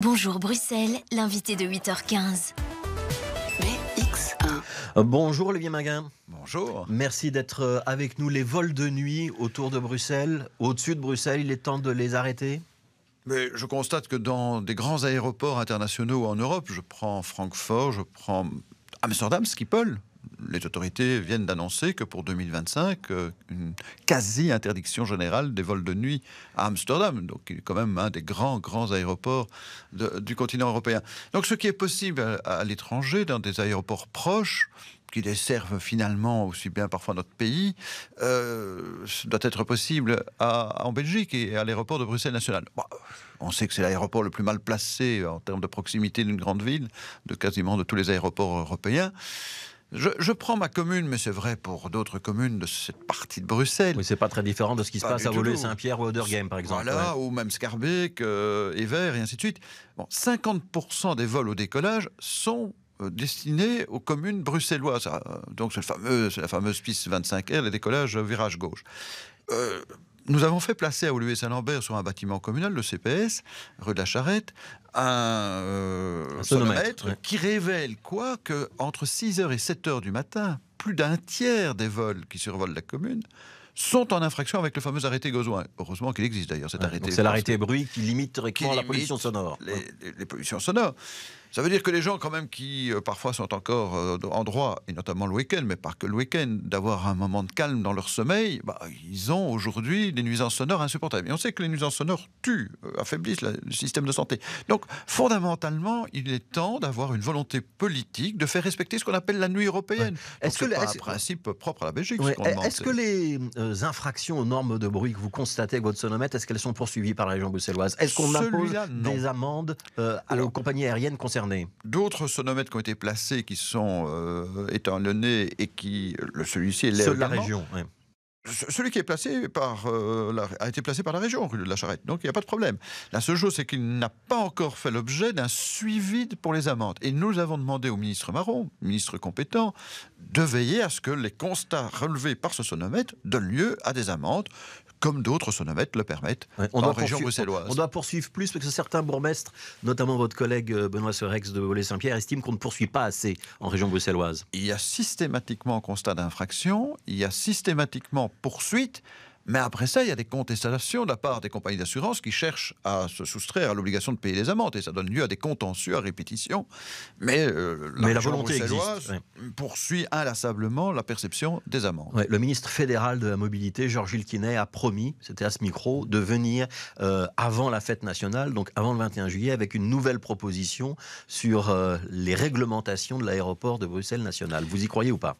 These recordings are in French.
Bonjour Bruxelles, l'invité de 8h15. bx Bonjour Olivier Maguin. Bonjour. Merci d'être euh, avec nous. Les vols de nuit autour de Bruxelles, au-dessus de Bruxelles, il est temps de les arrêter mais je constate que dans des grands aéroports internationaux en Europe, je prends Francfort, je prends Amsterdam, Schiphol, les autorités viennent d'annoncer que pour 2025, euh, une quasi-interdiction générale des vols de nuit à Amsterdam, donc qui est quand même un des grands, grands aéroports du continent européen. Donc ce qui est possible à, l'étranger, dans des aéroports proches, qui desservent finalement aussi bien parfois notre pays, euh, doit être possible à, en Belgique et à l'aéroport de Bruxelles National. on sait que c'est l'aéroport le plus mal placé en termes de proximité d'une grande ville, de quasiment de tous les aéroports européens. Je, prends ma commune, mais c'est vrai pour d'autres communes de cette partie de Bruxelles. Oui, c'est pas très différent de ce qui se passe à Volée-Saint-Pierre ou par exemple. Voilà, ou même Scarbeck, euh, et ainsi de suite. Bon, 50% des vols au décollage sont euh, destinés aux communes bruxelloises. Ah, euh, donc c'est la fameuse piste 25R, les décollages virage gauche. Euh, nous avons fait placer à Olivier-Saint-Lambert sur un bâtiment communal, le CPS, rue de la Charrette, un, euh, sonomètre, qui révèle quoi Que entre 6h et 7h du matin, plus d'un tiers des vols qui survolent la commune sont en infraction avec le fameux arrêté Gozoin. Heureusement qu'il existe d'ailleurs cet arrêté. C'est l'arrêté bruit qui limite, qui la pollution sonore. Les, les pollutions sonores. Ça veut dire que les gens, quand même, qui euh, parfois sont encore euh, en droit, et notamment le week-end, mais pas que le week-end, d'avoir un moment de calme dans leur sommeil, bah, ils ont aujourd'hui des nuisances sonores insupportables. Et on sait que les nuisances sonores tuent, euh, affaiblissent le système de santé. Donc, fondamentalement, il est temps d'avoir une volonté politique de faire respecter ce qu'on appelle la nuit européenne. ce que c'est un principe propre à la Belgique Est-ce que les infractions aux normes de bruit que vous constatez avec votre sonomètre, est-ce qu'elles sont poursuivies par la région bruxelloise Est-ce qu'on impose des amendes à compagnies aériennes concernées D'autres sonomètres qui ont été placés, qui sont étant le nez et qui. Celui-ci est la région. Celui qui est placé euh, a été placé par la région, rue de la Charrette, donc il n'y a pas de problème. La seule chose, c'est qu'il n'a pas encore fait l'objet d'un suivi pour les amendes. Et nous avons demandé au ministre Marron, ministre compétent, de veiller à ce que les constats relevés par ce sonomètre donnent lieu à des amendes comme d'autres sonomètres le permettent en région bruxelloise. On doit poursuivre plus parce que certains bourgmestres, notamment votre collègue euh, Benoît Serex de volé saint pierre estiment qu'on ne poursuit pas assez en région bruxelloise. Il y a systématiquement constat d'infraction, il y a systématiquement poursuite. Mais après ça, il y a des contestations de la part des compagnies d'assurance qui cherchent à se soustraire à l'obligation de payer les amendes. Et ça donne lieu à des contentieux à répétition. Mais, euh, la volonté existe, poursuit inlassablement la perception des amendes. le ministre fédéral de la mobilité, Georges Ilquinet, a promis, c'était à ce micro, de venir euh, avant la fête nationale, donc avant le 21 juillet, avec une nouvelle proposition sur euh, les réglementations de l'aéroport de Bruxelles nationale. Vous y croyez ou pas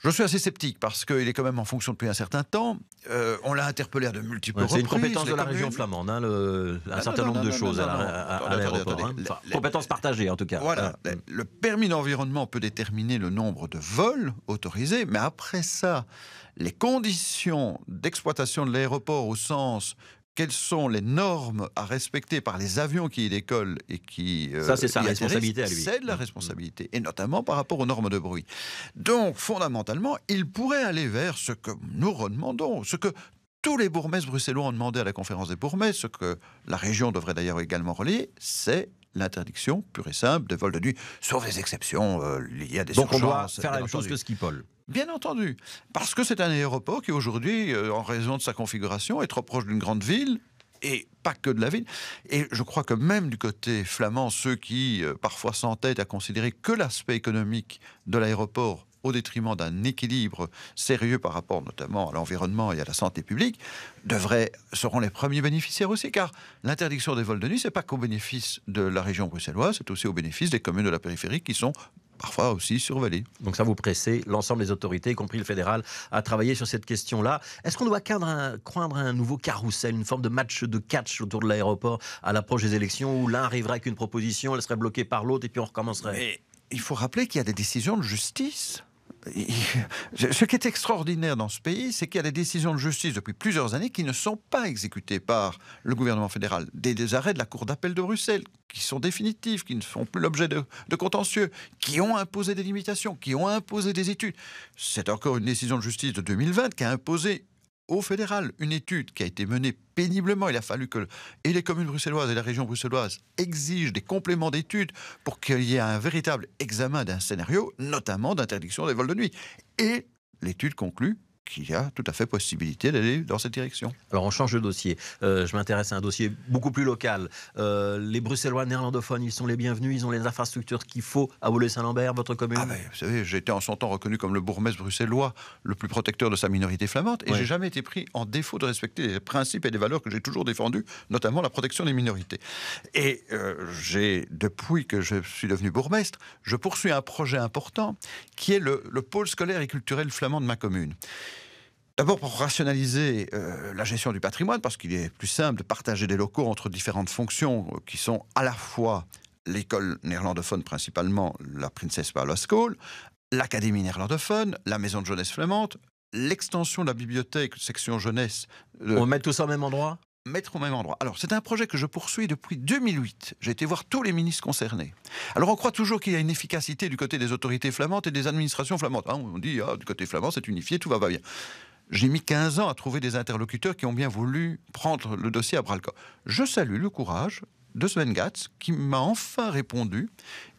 je suis assez sceptique parce qu'il est quand même en fonction depuis un certain temps. Euh, on l'a interpellé à de multiples reprises. C'est une compétence de la région flamande, un certain nombre de choses à l'aéroport. compétence partagée en tout cas. Voilà. Ah. Le permis d'environnement peut déterminer le nombre de vols autorisés, mais après ça, les conditions d'exploitation de l'aéroport au sens quelles sont les normes à respecter par les avions qui y décollent et qui... Euh, ça, c'est sa responsabilité à lui. C'est de la mm. responsabilité, et notamment par rapport aux normes de bruit. Donc, fondamentalement, il pourrait aller vers ce que nous redemandons, ce que tous les bourgmestres bruxellois ont demandé à la conférence des bourgmestres, ce que la région devrait d'ailleurs également relier, c'est l'interdiction pure et simple des vols de nuit, sauf des exceptions il euh, liées à des Donc on doit faire la même chose que Schiphol. Bien entendu, parce que c'est un aéroport qui aujourd'hui, euh, en raison de sa configuration, est trop proche d'une grande ville et pas que de la ville. Et je crois que même du côté flamand, ceux qui euh, parfois s'entêtent à considérer que l'aspect économique de l'aéroport au détriment d'un équilibre sérieux par rapport notamment à l'environnement et à la santé publique, devraient, seront les premiers bénéficiaires aussi, car l'interdiction des vols de nuit, c'est pas qu'au bénéfice de la région bruxelloise, c'est aussi au bénéfice des communes de la périphérie qui sont parfois aussi surveillées. Donc ça vous pressez l'ensemble des autorités, y compris le fédéral, à travailler sur cette question-là. Est-ce qu'on doit craindre un, un nouveau carrousel, une forme de match de catch autour de l'aéroport à l'approche des élections où l'un arriverait avec une proposition, elle serait bloquée par l'autre et puis on recommencerait Il faut rappeler qu'il y a des décisions de justice ce qui est extraordinaire dans ce pays, c'est qu'il y a des décisions de justice depuis plusieurs années qui ne sont pas exécutées par le gouvernement fédéral. Des, arrêts de la Cour d'appel de Bruxelles qui sont définitifs, qui ne font plus l'objet de, de, contentieux, qui ont imposé des limitations, qui ont imposé des études. C'est encore une décision de justice de 2020 qui a imposé au fédéral. Une étude qui a été menée péniblement. Il a fallu que les communes bruxelloises et la région bruxelloise exigent des compléments d'études pour qu'il y ait un véritable examen d'un scénario, notamment d'interdiction des vols de nuit. Et l'étude conclut qu'il y a tout à fait possibilité d'aller dans cette direction. Alors on change de dossier. Euh, je m'intéresse à un dossier beaucoup plus local. Euh, les Bruxellois néerlandophones, ils sont les bienvenus, ils ont les infrastructures qu'il faut à boulay saint lambert votre commune. Ah ben, vous savez, j'ai été en son temps reconnu comme le bourgmestre bruxellois le plus protecteur de sa minorité flamande et je j'ai jamais été pris en défaut de respecter les principes et les valeurs que j'ai toujours défendus, notamment la protection des minorités. Et euh, j'ai, depuis que je suis devenu bourgmestre, je poursuis un projet important qui est le, le pôle scolaire et culturel flamand de ma commune. D'abord pour rationaliser euh, la gestion du patrimoine, parce qu'il est plus simple de partager des locaux entre différentes fonctions euh, qui sont à la fois l'école néerlandophone principalement, la Princesse Paula School, l'Académie néerlandophone, la Maison de jeunesse flamande, l'extension de la bibliothèque section jeunesse. On met tout ça au même endroit mettre au même endroit. Alors, c'est un projet que je poursuis depuis 2008. J'ai été voir tous les ministres concernés. Alors, on croit toujours qu'il y a une efficacité du côté des autorités flamandes et des administrations flamandes. Hein, on dit, ah, du côté flamand, c'est unifié, tout va bien j'ai mis 15 ans à trouver des interlocuteurs qui ont bien voulu prendre le dossier à bras le corps. Je salue le courage de Sven Gatz qui m'a enfin répondu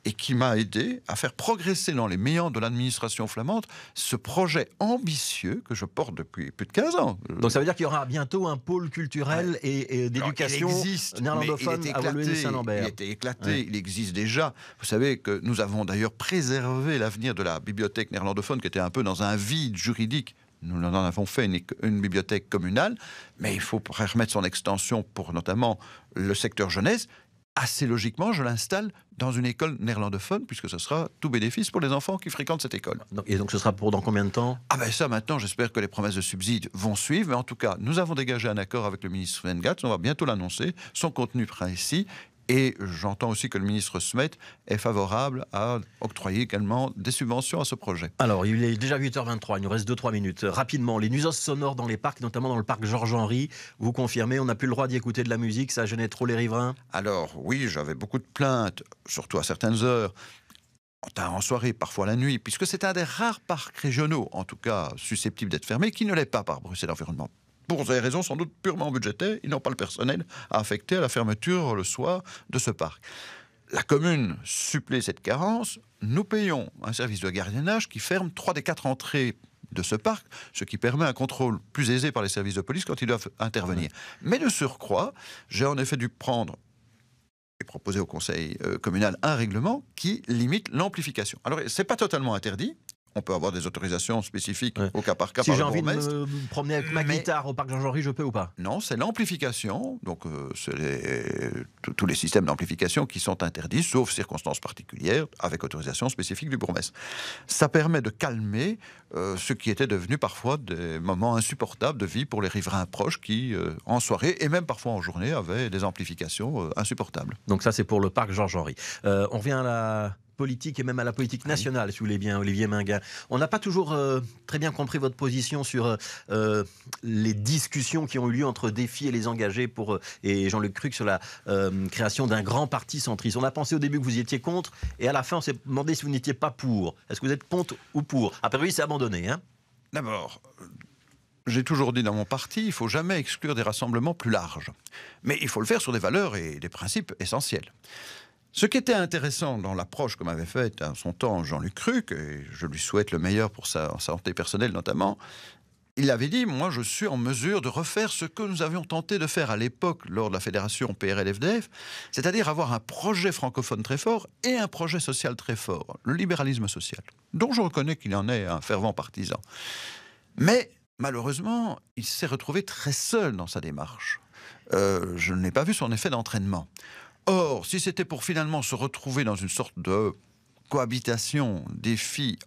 et qui m'a aidé à faire progresser dans les méandres de l'administration flamande ce projet ambitieux que je porte depuis plus de 15 ans. Donc ça veut dire qu'il y aura bientôt un pôle culturel et, d'éducation néerlandophone à Saint-Lambert. Il était éclaté, il existe déjà. Vous savez que nous avons d'ailleurs préservé l'avenir de la bibliothèque néerlandophone qui était un peu dans un vide juridique nous en avons fait une, bibliothèque communale, mais il faut permettre son extension pour notamment le secteur jeunesse. Assez logiquement, je l'installe dans une école néerlandophone, puisque ce sera tout bénéfice pour les enfants qui fréquentent cette école. Et donc ce sera pour dans combien de temps Ah ben ça, maintenant, j'espère que les promesses de subsides vont suivre, mais en tout cas, nous avons dégagé un accord avec le ministre Vengat, on va bientôt l'annoncer, son contenu précis. Et j'entends aussi que le ministre Smet est favorable à octroyer également des subventions à ce projet. Alors, il est déjà 8h23, il nous reste 2-3 minutes. Euh, rapidement, les nuisances sonores dans les parcs, notamment dans le parc Georges-Henri, vous confirmez, on n'a plus le droit d'y écouter de la musique, ça gênait trop les riverains Alors, oui, j'avais beaucoup de plaintes, surtout à certaines heures en soirée, parfois la nuit, puisque c'est un des rares parcs régionaux, en tout cas susceptible d'être fermés, qui ne l'est pas par Bruxelles Environnement pour des raisons sans doute purement budgétaires, ils n'ont pas le personnel à affecter à la fermeture le soir de ce parc. La commune supplée cette carence, nous payons un service de gardiennage qui ferme trois des quatre entrées de ce parc, ce qui permet un contrôle plus aisé par les services de police quand ils doivent intervenir. Mais de surcroît, j'ai en effet dû prendre et proposer au conseil euh, communal un règlement qui limite l'amplification. Alors, ce n'est pas totalement interdit, on peut avoir des autorisations spécifiques au cas par cas. Si j'ai envie de me promener avec ma guitare au parc Jean-Jean-Ry, je peux ou pas Non, c'est l'amplification. Donc, euh, c'est tous les systèmes d'amplification qui sont interdits, sauf circonstances particulières, avec autorisation spécifique du bourgmestre. Ça permet de calmer euh, ce qui était devenu parfois des moments insupportables de vie pour les riverains proches qui, euh, en soirée et même parfois en journée, avaient des amplifications insupportables. Donc ça, c'est pour le parc jean henri on revient à la politique et même à la politique ah nationale, si vous voulez bien, Olivier Minguin. On n'a pas toujours euh, très bien compris votre position sur euh, euh, les discussions qui ont eu lieu entre Défi et les engagés pour, et Jean-Luc Cruc sur la création d'un grand parti centriste. On a pensé au début que vous y étiez contre et à la fin, on s'est demandé si vous n'étiez pas pour. Est-ce que vous êtes contre ou pour Après, oui, c'est abandonné. Hein. D'abord, j'ai toujours dit dans mon parti, il faut jamais exclure des rassemblements plus larges. Mais il faut le faire sur des valeurs et des principes essentiels. Ce qui était intéressant dans l'approche que m'avait faite à son temps Jean-Luc Cruc, et je lui souhaite le meilleur pour sa santé personnelle notamment, il avait dit, moi je suis en mesure de refaire ce que nous avions tenté de faire à l'époque lors de la fédération fdf c'est-à-dire avoir un projet francophone très fort et un projet social très fort, le libéralisme social, dont je reconnais qu'il en est un fervent partisan. Mais malheureusement, il s'est retrouvé très seul dans sa démarche. Euh, je n'ai pas vu son effet d'entraînement. Or, si c'était pour finalement se retrouver dans une sorte de cohabitation des filles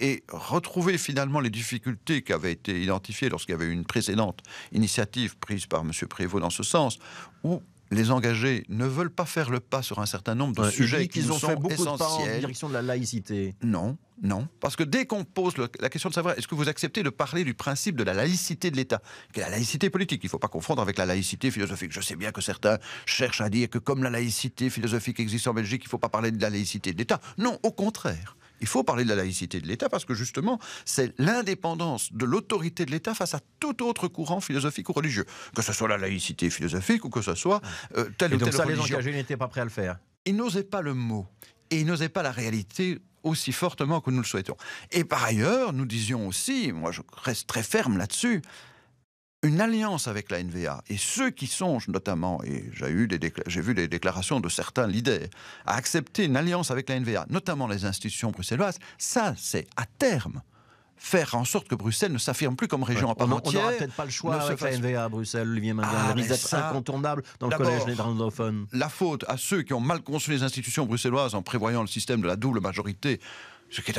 et retrouver finalement les difficultés qui avaient été identifiées lorsqu'il y avait eu une précédente initiative prise par M. Prévost dans ce sens, où les engagés ne veulent pas faire le pas sur un certain nombre de sujets qui ont sont fait beaucoup De pas en direction de la laïcité. Non, non, parce que dès qu'on pose la question de savoir est-ce que vous acceptez de parler du principe de la laïcité de l'État, qui la laïcité politique, il ne faut pas confondre avec la laïcité philosophique. Je sais bien que certains cherchent à dire que comme la laïcité philosophique existe en Belgique, il ne faut pas parler de la laïcité de l'État. Non, au contraire il faut parler de la laïcité de l'État parce que justement, c'est l'indépendance de l'autorité de l'État face à tout autre courant philosophique ou religieux, que ce soit la laïcité philosophique ou que ce soit euh, tel telle ou donc telle ça, Les engagés n'étaient pas prêts à le faire. Ils n'osaient pas le mot et il n'osait pas la réalité aussi fortement que nous le souhaitons. Et par ailleurs, nous disions aussi, moi je reste très ferme là-dessus, une alliance avec la NVA. Et ceux qui songent notamment, et j'ai, eu des j'ai vu des déclarations de certains leaders, à accepter une alliance avec la NVA, notamment les institutions bruxelloises, ça c'est à terme faire en sorte que Bruxelles ne s'affirme plus comme région à part entière. On n'aura peut-être pas le choix avec la NVA Bruxelles, Olivier ah, Mandel, d'être incontournable dans le collège néerlandophone. La faute à ceux qui ont mal conçu les institutions bruxelloises en prévoyant le système de la double majorité, ce qui est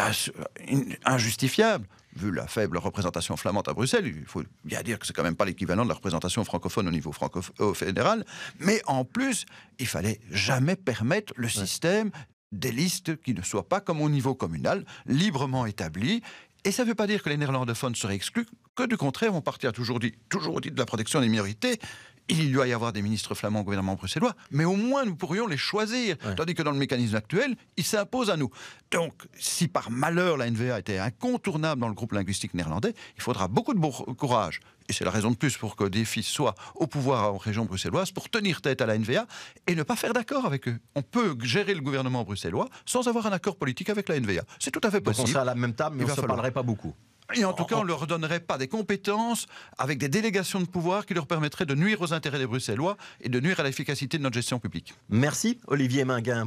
injustifiable vu la faible représentation flamande à Bruxelles, il faut bien dire que c'est quand même pas l'équivalent de la représentation francophone au niveau euh, fédéral. Mais en plus, il fallait jamais permettre le système des listes qui ne soient pas, comme au niveau communal, librement établies. Et ça ne veut pas dire que les néerlandophones seraient exclus, que du contraire, on partira toujours au toujours de la protection des minorités, il doit y avoir des ministres flamands au gouvernement bruxellois, mais au moins nous pourrions les choisir. Tandis que dans le mécanisme actuel, ils s'imposent à nous. Donc, si par malheur la NVA était incontournable dans le groupe linguistique néerlandais, il faudra beaucoup de courage. Et c'est la raison de plus pour que des fils soient au pouvoir en région bruxelloise pour tenir tête à la NVA et ne pas faire d'accord avec eux. On peut gérer le gouvernement bruxellois sans avoir un accord politique avec la NVA. C'est tout à fait possible. on à la même table, mais Il on ne se parlerait pas beaucoup. Et en oh, tout cas, oh. on ne leur donnerait pas des compétences avec des délégations de pouvoir qui leur permettraient de nuire aux intérêts des Bruxellois et de nuire à l'efficacité de notre gestion publique. Merci Olivier Minguin.